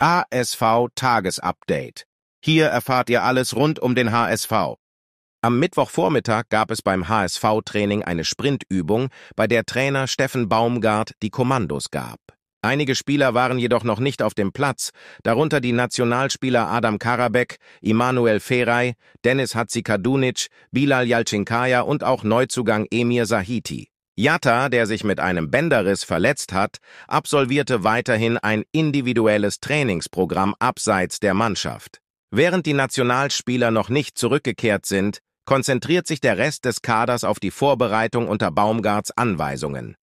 ASV Tagesupdate. Hier erfahrt ihr alles rund um den HSV. Am Mittwochvormittag gab es beim HSV-Training eine Sprintübung, bei der Trainer Steffen Baumgart die Kommandos gab. Einige Spieler waren jedoch noch nicht auf dem Platz, darunter die Nationalspieler Adam Karabek, Immanuel Feray, Dennis Hatzikadunic, Bilal Jalcinkaya und auch Neuzugang Emir Sahiti. Jatta, der sich mit einem Bänderriss verletzt hat, absolvierte weiterhin ein individuelles Trainingsprogramm abseits der Mannschaft. Während die Nationalspieler noch nicht zurückgekehrt sind, konzentriert sich der Rest des Kaders auf die Vorbereitung unter Baumgarts Anweisungen.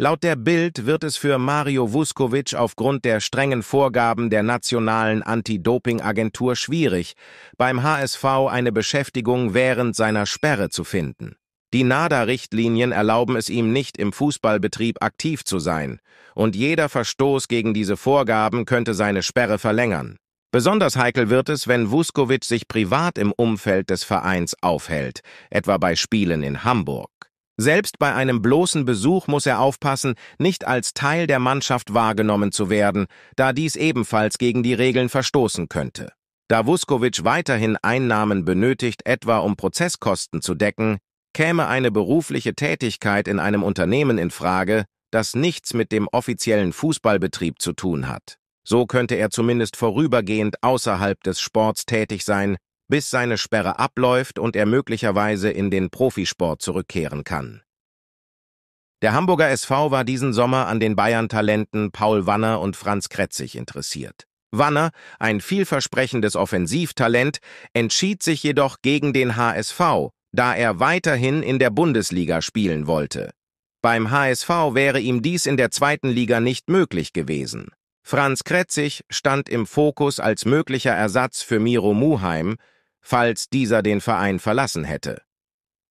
Laut der Bild wird es für Mario Vuskovic aufgrund der strengen Vorgaben der nationalen Anti-Doping-Agentur schwierig, beim HSV eine Beschäftigung während seiner Sperre zu finden. Die NADA-Richtlinien erlauben es ihm nicht, im Fußballbetrieb aktiv zu sein, und jeder Verstoß gegen diese Vorgaben könnte seine Sperre verlängern. Besonders heikel wird es, wenn Vuskovic sich privat im Umfeld des Vereins aufhält, etwa bei Spielen in Hamburg. Selbst bei einem bloßen Besuch muss er aufpassen, nicht als Teil der Mannschaft wahrgenommen zu werden, da dies ebenfalls gegen die Regeln verstoßen könnte. Da Vuskovic weiterhin Einnahmen benötigt, etwa um Prozesskosten zu decken, käme eine berufliche Tätigkeit in einem Unternehmen in Frage, das nichts mit dem offiziellen Fußballbetrieb zu tun hat. So könnte er zumindest vorübergehend außerhalb des Sports tätig sein, bis seine Sperre abläuft und er möglicherweise in den Profisport zurückkehren kann. Der Hamburger SV war diesen Sommer an den Bayern-Talenten Paul Wanner und Franz Kretzig interessiert. Wanner, ein vielversprechendes Offensivtalent, entschied sich jedoch gegen den HSV da er weiterhin in der Bundesliga spielen wollte. Beim HSV wäre ihm dies in der zweiten Liga nicht möglich gewesen. Franz Kretzig stand im Fokus als möglicher Ersatz für Miro Muheim, falls dieser den Verein verlassen hätte.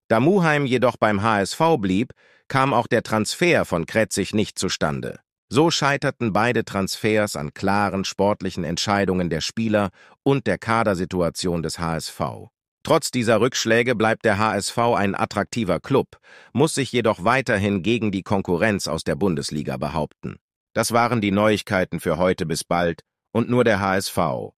Da Muheim jedoch beim HSV blieb, kam auch der Transfer von Kretzig nicht zustande. So scheiterten beide Transfers an klaren sportlichen Entscheidungen der Spieler und der Kadersituation des HSV. Trotz dieser Rückschläge bleibt der HSV ein attraktiver Club, muss sich jedoch weiterhin gegen die Konkurrenz aus der Bundesliga behaupten. Das waren die Neuigkeiten für heute bis bald und nur der HSV.